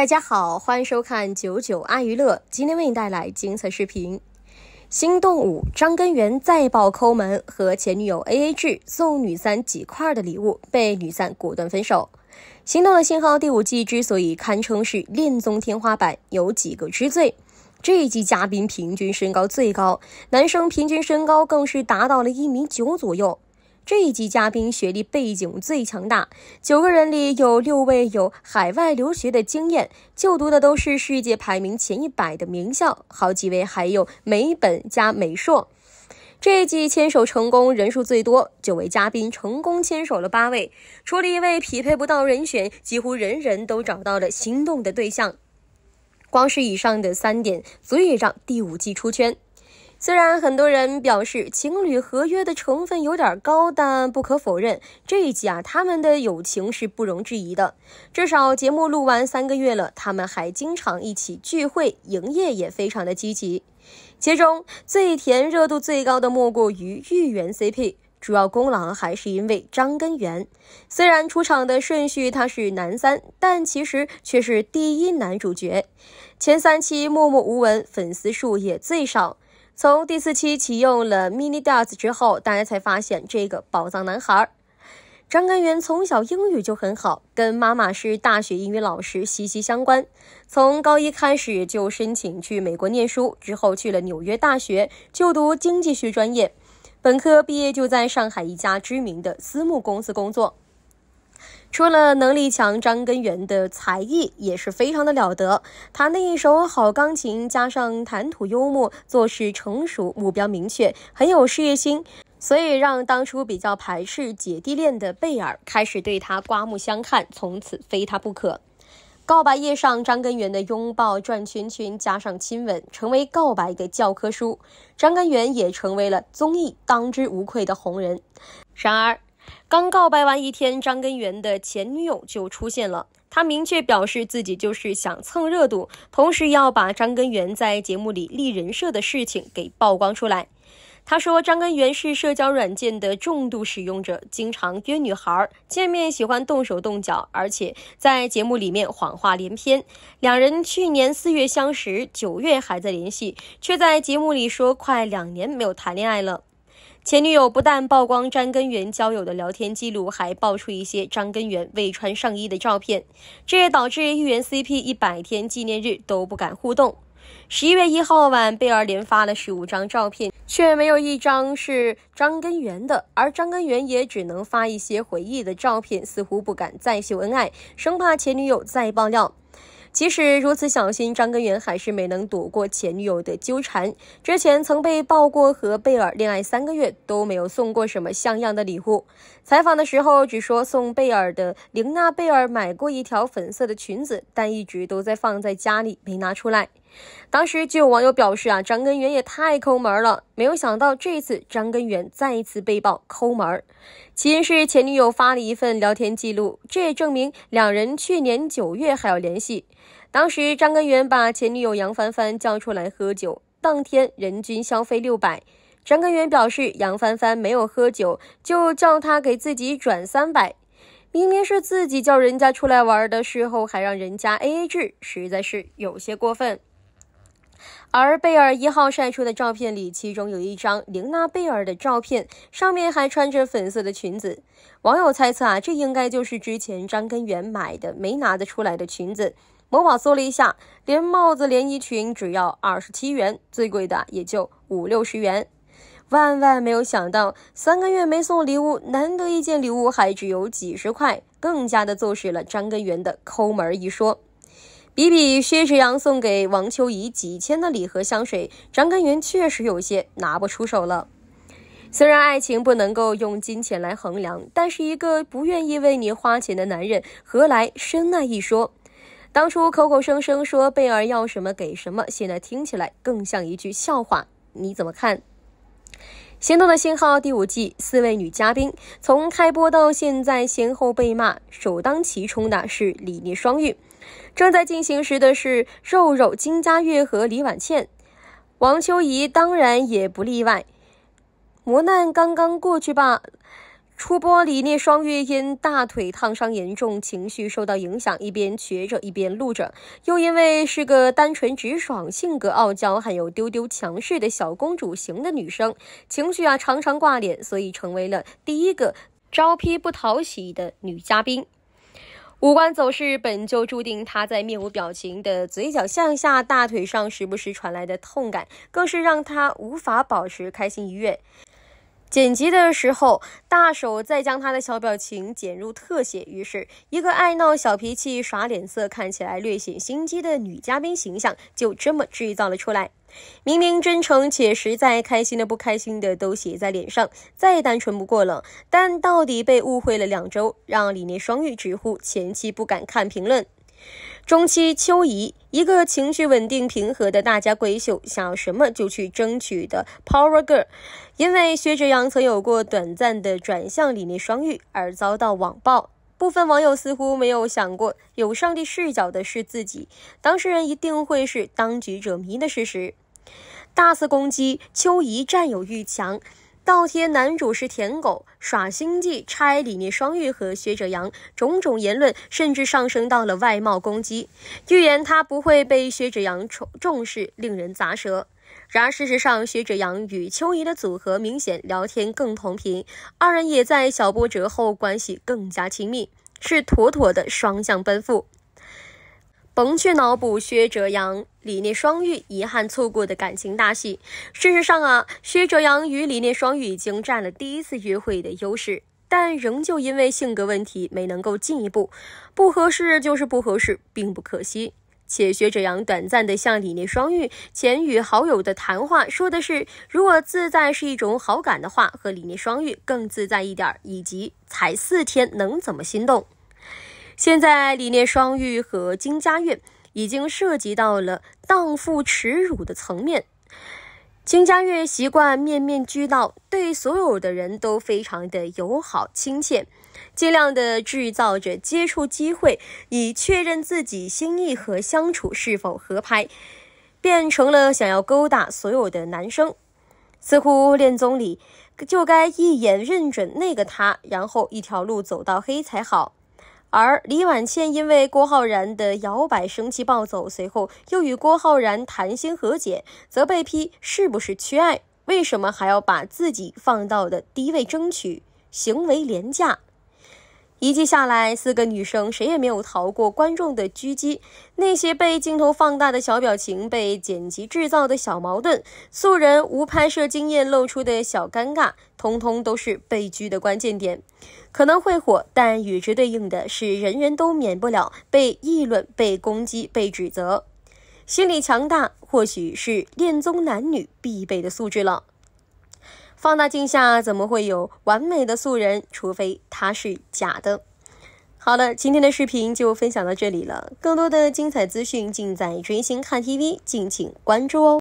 大家好，欢迎收看九九阿娱乐，今天为你带来精彩视频。心动五张根源再爆抠门，和前女友 AA 制送女三几块的礼物，被女三果断分手。心动的信号第五季之所以堪称是恋综天花板，有几个之最。这一季嘉宾平均身高最高，男生平均身高更是达到了一米九左右。这一季嘉宾学历背景最强大，九个人里有六位有海外留学的经验，就读的都是世界排名前一百的名校，好几位还有美本加美硕。这一季牵手成功人数最多，九位嘉宾成功牵手了八位，除了一位匹配不到人选，几乎人人都找到了心动的对象。光是以上的三点，足以让第五季出圈。虽然很多人表示情侣合约的成分有点高，但不可否认，这一集啊，他们的友情是不容置疑的。至少节目录完三个月了，他们还经常一起聚会，营业也非常的积极。其中最甜、热度最高的莫过于芋圆 CP，主要功劳还是因为张根源。虽然出场的顺序他是男三，但其实却是第一男主角。前三期默默无闻，粉丝数也最少。从第四期启用了 Mini d a t s 之后，大家才发现这个宝藏男孩张根源从小英语就很好，跟妈妈是大学英语老师息息相关。从高一开始就申请去美国念书，之后去了纽约大学就读经济学专业，本科毕业就在上海一家知名的私募公司工作。除了能力强，张根元的才艺也是非常的了得，弹的一手好钢琴，加上谈吐幽默，做事成熟，目标明确，很有事业心，所以让当初比较排斥姐弟恋的贝尔开始对他刮目相看，从此非他不可。告白夜上，张根元的拥抱转圈圈，加上亲吻，成为告白的教科书。张根元也成为了综艺当之无愧的红人。然而，刚告白完一天，张根源的前女友就出现了。他明确表示自己就是想蹭热度，同时要把张根源在节目里立人设的事情给曝光出来。他说张根源是社交软件的重度使用者，经常约女孩见面，喜欢动手动脚，而且在节目里面谎话连篇。两人去年四月相识，九月还在联系，却在节目里说快两年没有谈恋爱了。前女友不但曝光张根源交友的聊天记录，还爆出一些张根源未穿上衣的照片，这也导致一元 CP 一百天纪念日都不敢互动。十一月一号晚，贝儿连发了十五张照片，却没有一张是张根源的，而张根源也只能发一些回忆的照片，似乎不敢再秀恩爱，生怕前女友再爆料。即使如此小心，张根源还是没能躲过前女友的纠缠。之前曾被曝过和贝尔恋爱三个月都没有送过什么像样的礼物。采访的时候只说送贝尔的，玲娜贝尔买过一条粉色的裙子，但一直都在放在家里没拿出来。当时就有网友表示啊，张根源也太抠门了。没有想到这次张根源再一次被曝抠门儿，原因是前女友发了一份聊天记录，这也证明两人去年九月还有联系。当时张根源把前女友杨帆帆叫出来喝酒，当天人均消费六百。张根源表示，杨帆帆没有喝酒，就叫他给自己转三百。明明是自己叫人家出来玩的，事后还让人家 A A 制，实在是有些过分。而贝尔一号晒出的照片里，其中有一张玲娜贝尔的照片，上面还穿着粉色的裙子。网友猜测啊，这应该就是之前张根源买的没拿得出来的裙子。某宝搜了一下，连帽子连衣裙只要二十七元，最贵的也就五六十元。万万没有想到，三个月没送礼物，难得一件礼物还只有几十块，更加的坐实了张根源的抠门一说。比比薛之阳送给王秋怡几千的礼盒香水，张根源确实有些拿不出手了。虽然爱情不能够用金钱来衡量，但是一个不愿意为你花钱的男人，何来深爱一说？当初口口声声说贝儿要什么给什么，现在听起来更像一句笑话。你怎么看？《心动的信号》第五季四位女嘉宾从开播到现在先后被骂，首当其冲的是李丽双玉。正在进行时的是肉肉金佳悦和李婉倩，王秋怡当然也不例外。磨难刚刚过去吧，出播李聂双月因大腿烫伤严重，情绪受到影响，一边瘸着一边录着。又因为是个单纯直爽、性格傲娇、还有丢丢强势的小公主型的女生，情绪啊常常挂脸，所以成为了第一个招批不讨喜的女嘉宾。五官走势本就注定他在面无表情的嘴角向下，大腿上时不时传来的痛感，更是让他无法保持开心愉悦。剪辑的时候，大手再将他的小表情剪入特写，于是，一个爱闹小脾气、耍脸色、看起来略显心机的女嘉宾形象就这么制造了出来。明明真诚且实在，开心的、不开心的都写在脸上，再单纯不过了。但到底被误会了两周，让李念双语直呼前妻不敢看评论。中期秋怡，一个情绪稳定平和的大家闺秀，想要什么就去争取的 power girl。因为薛之阳曾有过短暂的转向李娜双遇，而遭到网暴。部分网友似乎没有想过，有上帝视角的是自己，当事人一定会是当局者迷的事实。大肆攻击秋怡占有欲强。倒贴男主是舔狗，耍心计拆里面双玉和薛哲阳，种种言论甚至上升到了外貌攻击，预言他不会被薛哲阳重重视，令人咂舌。然而事实上，薛哲阳与秋怡的组合明显聊天更同频，二人也在小波折后关系更加亲密，是妥妥的双向奔赴。甭去脑补薛哲阳李念双玉遗憾错过的感情大戏。事实上啊，薛哲阳与李念双玉已经占了第一次约会的优势，但仍旧因为性格问题没能够进一步。不合适就是不合适，并不可惜。且薛哲阳短暂的向李念双玉前与好友的谈话说的是，如果自在是一种好感的话，和李念双玉更自在一点，以及才四天能怎么心动？现在李念双玉和金佳悦已经涉及到了荡妇耻辱的层面。金佳月习惯面面俱到，对所有的人都非常的友好亲切，尽量的制造着接触机会，以确认自己心意和相处是否合拍，变成了想要勾搭所有的男生。似乎恋综里就该一眼认准那个他，然后一条路走到黑才好。而李婉倩因为郭浩然的摇摆生气暴走，随后又与郭浩然谈心和解，则被批是不是缺爱？为什么还要把自己放到的低位争取？行为廉价。一季下来，四个女生谁也没有逃过观众的狙击。那些被镜头放大的小表情，被剪辑制造的小矛盾，素人无拍摄经验露出的小尴尬，通通都是被狙的关键点。可能会火，但与之对应的是，人人都免不了被议论、被攻击、被指责。心理强大，或许是恋综男女必备的素质了。放大镜下怎么会有完美的素人？除非他是假的。好了，今天的视频就分享到这里了，更多的精彩资讯尽在追星看 TV，敬请关注哦。